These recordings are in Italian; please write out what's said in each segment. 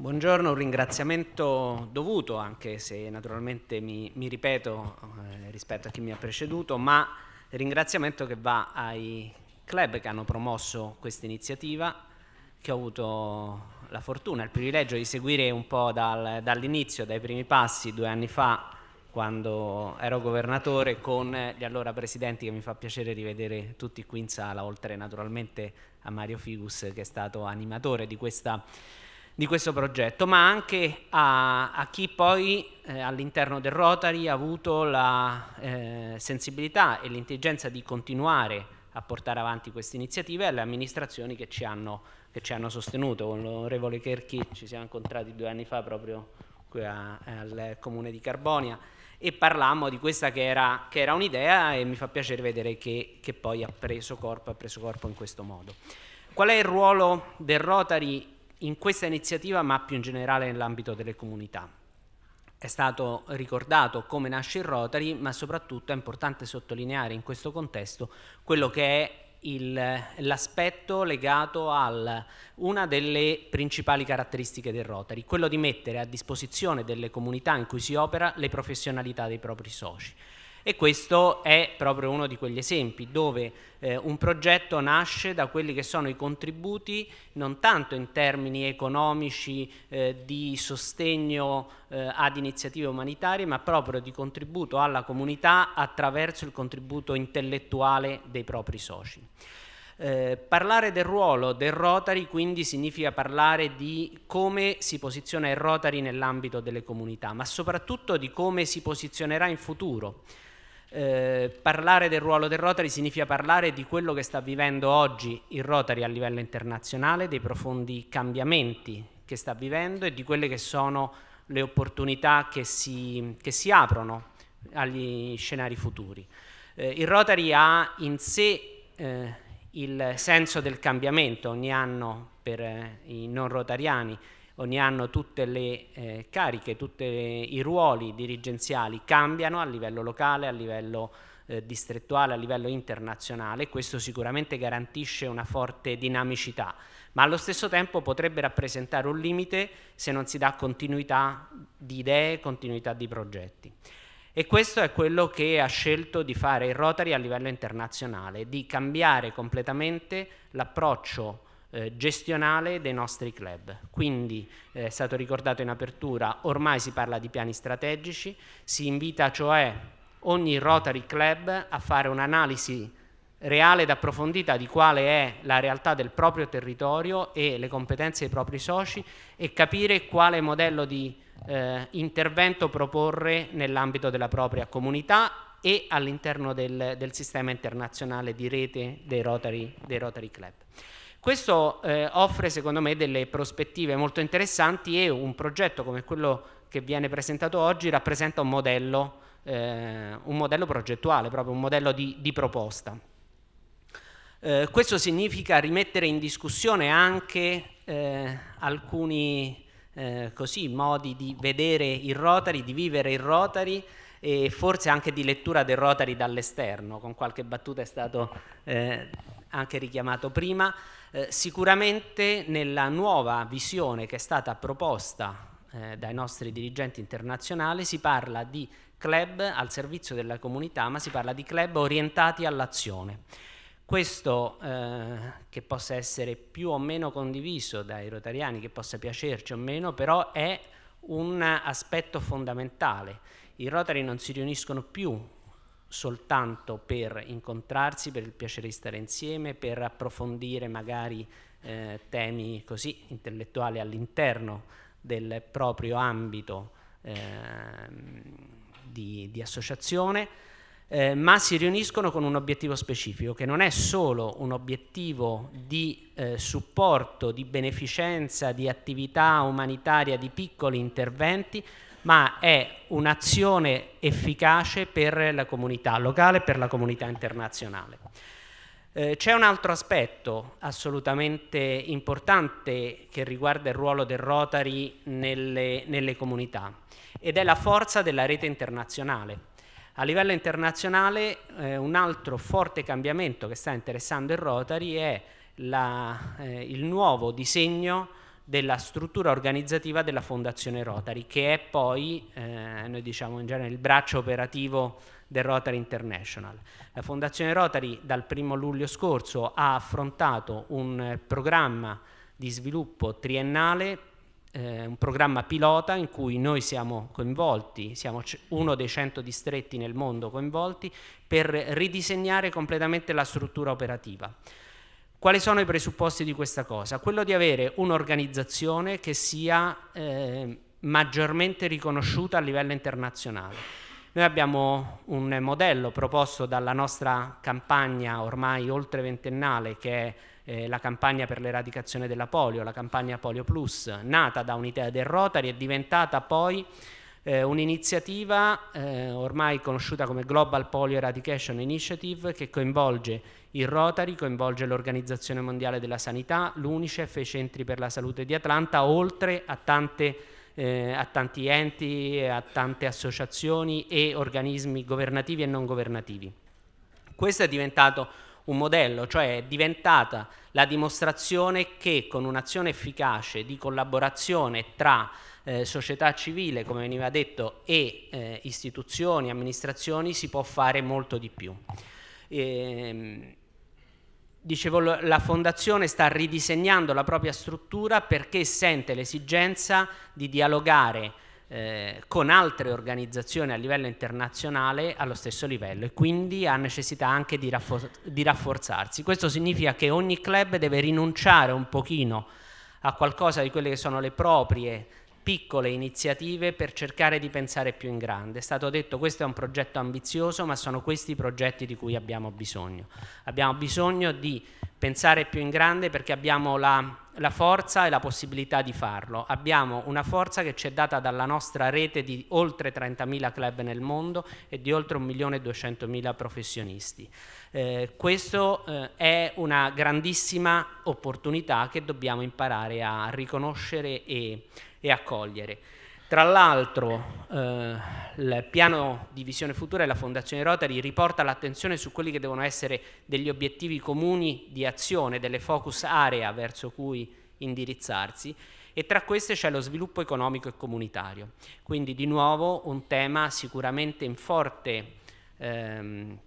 Buongiorno, un ringraziamento dovuto, anche se naturalmente mi, mi ripeto eh, rispetto a chi mi ha preceduto, ma ringraziamento che va ai club che hanno promosso questa iniziativa, che ho avuto la fortuna, il privilegio di seguire un po' dal, dall'inizio, dai primi passi, due anni fa, quando ero governatore, con gli allora presidenti che mi fa piacere rivedere tutti qui in sala, oltre naturalmente a Mario Figus che è stato animatore di questa di questo progetto, ma anche a, a chi poi eh, all'interno del Rotary ha avuto la eh, sensibilità e l'intelligenza di continuare a portare avanti queste iniziative e alle amministrazioni che ci hanno, che ci hanno sostenuto. Con l'onorevole Kerchi ci siamo incontrati due anni fa proprio qui a, al comune di Carbonia e parlammo di questa che era, era un'idea e mi fa piacere vedere che, che poi ha preso corpo, ha preso corpo in questo modo. Qual è il ruolo del Rotary in questa iniziativa ma più in generale nell'ambito delle comunità. È stato ricordato come nasce il Rotary, ma soprattutto è importante sottolineare in questo contesto quello che è l'aspetto legato a una delle principali caratteristiche del Rotary, quello di mettere a disposizione delle comunità in cui si opera le professionalità dei propri soci. E questo è proprio uno di quegli esempi dove eh, un progetto nasce da quelli che sono i contributi non tanto in termini economici eh, di sostegno eh, ad iniziative umanitarie ma proprio di contributo alla comunità attraverso il contributo intellettuale dei propri soci. Eh, parlare del ruolo del Rotary quindi significa parlare di come si posiziona il Rotary nell'ambito delle comunità, ma soprattutto di come si posizionerà in futuro. Eh, parlare del ruolo del Rotary significa parlare di quello che sta vivendo oggi il Rotary a livello internazionale, dei profondi cambiamenti che sta vivendo e di quelle che sono le opportunità che si, che si aprono agli scenari futuri. Eh, il Rotary ha in sé eh, il senso del cambiamento ogni anno per eh, i non rotariani ogni anno tutte le eh, cariche, tutti i ruoli dirigenziali cambiano a livello locale, a livello eh, distrettuale, a livello internazionale, questo sicuramente garantisce una forte dinamicità, ma allo stesso tempo potrebbe rappresentare un limite se non si dà continuità di idee, continuità di progetti. E questo è quello che ha scelto di fare il Rotary a livello internazionale, di cambiare completamente l'approccio eh, gestionale dei nostri club. Quindi, eh, è stato ricordato in apertura, ormai si parla di piani strategici, si invita cioè ogni Rotary Club a fare un'analisi reale ed approfondita di quale è la realtà del proprio territorio e le competenze dei propri soci e capire quale modello di eh, intervento proporre nell'ambito della propria comunità e all'interno del, del, sistema internazionale di rete dei Rotary, dei Rotary Club. Questo eh, offre secondo me delle prospettive molto interessanti e un progetto come quello che viene presentato oggi rappresenta un modello, eh, un modello progettuale, proprio un modello di, di proposta. Eh, questo significa rimettere in discussione anche eh, alcuni eh, così, modi di vedere il Rotary, di vivere il Rotary, e forse anche di lettura del Rotary dall'esterno, con qualche battuta è stato eh, anche richiamato prima, eh, sicuramente nella nuova visione che è stata proposta eh, dai nostri dirigenti internazionali si parla di club al servizio della comunità, ma si parla di club orientati all'azione. Questo eh, che possa essere più o meno condiviso dai rotariani, che possa piacerci o meno, però è un aspetto fondamentale. I rotari non si riuniscono più soltanto per incontrarsi, per il piacere di stare insieme, per approfondire magari eh, temi così intellettuali all'interno del proprio ambito eh, di, di, associazione, eh, ma si riuniscono con un obiettivo specifico, che non è solo un obiettivo di eh, supporto, di beneficenza, di attività umanitaria, di piccoli interventi, ma è un'azione efficace per la comunità locale e per la comunità internazionale. Eh, C'è un altro aspetto assolutamente importante che riguarda il ruolo del Rotary nelle, nelle comunità ed è la forza della rete internazionale. A livello internazionale eh, un altro forte cambiamento che sta interessando il Rotary è la, eh, il nuovo disegno della struttura organizzativa della Fondazione Rotary, che è poi, eh, noi diciamo in genere, il braccio operativo del Rotary International. La Fondazione Rotary dal 1 luglio scorso ha affrontato un eh, programma di sviluppo triennale, eh, un programma pilota in cui noi siamo coinvolti, siamo uno dei 100 distretti nel mondo coinvolti, per ridisegnare completamente la struttura operativa. Quali sono i presupposti di questa cosa? Quello di avere un'organizzazione che sia eh, maggiormente riconosciuta a livello internazionale. Noi abbiamo un modello proposto dalla nostra campagna ormai oltre ventennale che è eh, la campagna per l'eradicazione della polio, la campagna Polio Plus, nata da un'idea del Rotary e diventata poi eh, un'iniziativa eh, ormai conosciuta come Global Polio Eradication Initiative che coinvolge il Rotary, coinvolge l'Organizzazione Mondiale della Sanità, l'UNICEF e i Centri per la Salute di Atlanta, oltre a, tante, eh, a tanti enti, a tante associazioni e organismi governativi e non governativi. Questo è diventato un modello, cioè è diventata la dimostrazione che con un'azione efficace di collaborazione tra eh, società civile, come veniva detto, e eh, istituzioni, amministrazioni si può fare molto di più. E, ehm, dicevo, la Fondazione sta ridisegnando la propria struttura perché sente l'esigenza di dialogare eh, con altre organizzazioni a livello internazionale allo stesso livello e quindi ha necessità anche di, raffor di rafforzarsi. Questo significa che ogni club deve rinunciare un pochino a qualcosa di quelle che sono le proprie piccole iniziative per cercare di pensare più in grande. È stato detto questo è un progetto ambizioso, ma sono questi i progetti di cui abbiamo bisogno. Abbiamo bisogno di pensare più in grande perché abbiamo la, la forza e la possibilità di farlo. Abbiamo una forza che ci è data dalla nostra rete di oltre 30.000 club nel mondo e di oltre 1.200.000 professionisti. Eh, questa eh, è una grandissima opportunità che dobbiamo imparare a riconoscere e e accogliere. Tra l'altro eh, il piano di visione futura della Fondazione Rotary riporta l'attenzione su quelli che devono essere degli obiettivi comuni di azione, delle focus area verso cui indirizzarsi e tra queste c'è lo sviluppo economico e comunitario. Quindi di nuovo un tema sicuramente in forte ehm,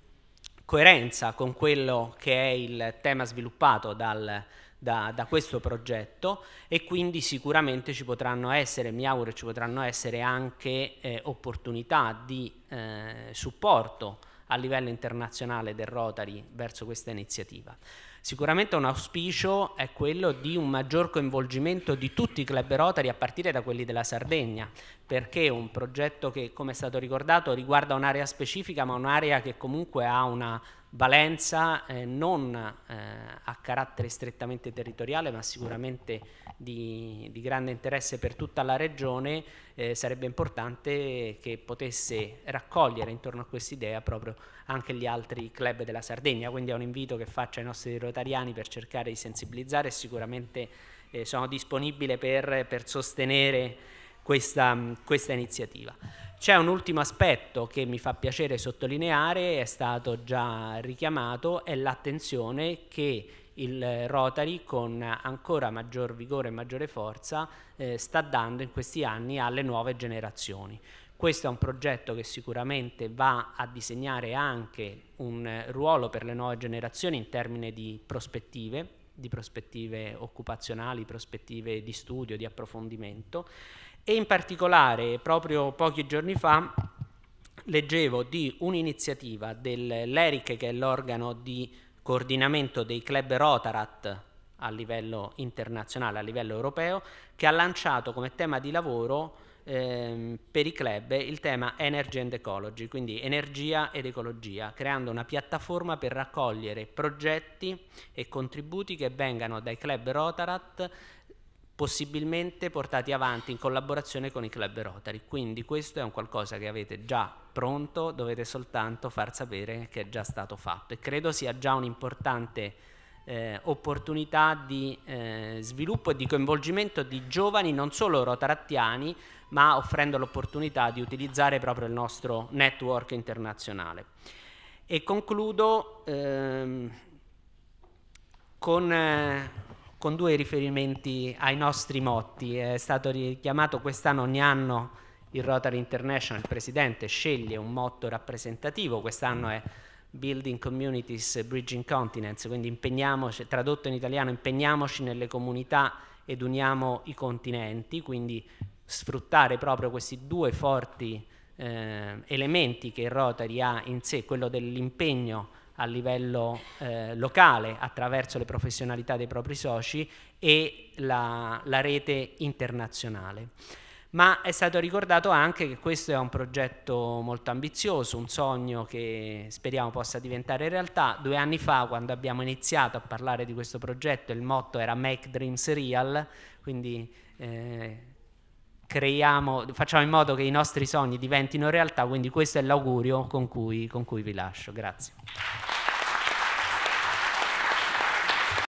coerenza con quello che è il tema sviluppato dal, da, da questo progetto e quindi sicuramente ci potranno essere, mi auguro ci potranno essere anche eh, opportunità di eh, supporto a livello internazionale del Rotary verso questa iniziativa. Sicuramente un auspicio è quello di un maggior coinvolgimento di tutti i club rotari a partire da quelli della Sardegna, perché un progetto che, come è stato ricordato, riguarda un'area specifica, ma un'area che comunque ha una valenza eh, non eh, a carattere strettamente territoriale ma sicuramente di, di, grande interesse per tutta la regione, eh, sarebbe importante che potesse raccogliere intorno a quest'idea proprio anche gli altri club della Sardegna, quindi è un invito che faccio ai nostri rotariani per cercare di sensibilizzare e sicuramente eh, sono disponibile per, per sostenere questa, mm, questa iniziativa. C'è un ultimo aspetto che mi fa piacere sottolineare, è stato già richiamato, è l'attenzione che il Rotary con ancora maggior vigore e maggiore forza eh, sta dando in questi anni alle nuove generazioni. Questo è un progetto che sicuramente va a disegnare anche un ruolo per le nuove generazioni in termini di prospettive, di prospettive occupazionali, prospettive di studio, di approfondimento e in particolare proprio pochi giorni fa leggevo di un'iniziativa dell'ERIC che è l'organo di coordinamento dei club Rotarat a livello internazionale, a livello europeo, che ha lanciato come tema di lavoro ehm, per i club il tema Energy and Ecology, quindi energia ed ecologia, creando una piattaforma per raccogliere progetti e contributi che vengano dai club Rotarat possibilmente portati avanti in collaborazione con i club Rotary. Quindi questo è un qualcosa che avete già pronto, dovete soltanto far sapere che è già stato fatto e credo sia già un importante eh, opportunità di eh, sviluppo e di coinvolgimento di giovani non solo rotarattiani ma offrendo l'opportunità di utilizzare proprio il nostro network internazionale. E concludo ehm, con, eh, con, due riferimenti ai nostri motti. È stato richiamato quest'anno ogni anno il Rotary International, il presidente sceglie un motto rappresentativo, quest'anno è Building Communities, Bridging Continents, quindi impegniamoci, tradotto in italiano, impegniamoci nelle comunità ed uniamo i continenti, quindi sfruttare proprio questi due forti eh, elementi che il Rotary ha in sé, quello dell'impegno a livello eh, locale attraverso le professionalità dei propri soci e la, la rete internazionale ma è stato ricordato anche che questo è un progetto molto ambizioso, un sogno che speriamo possa diventare realtà. Due anni fa, quando abbiamo iniziato a parlare di questo progetto, il motto era Make Dreams Real, quindi eh, creiamo, facciamo in modo che i nostri sogni diventino realtà, quindi questo è l'augurio con cui, con cui vi lascio. Grazie.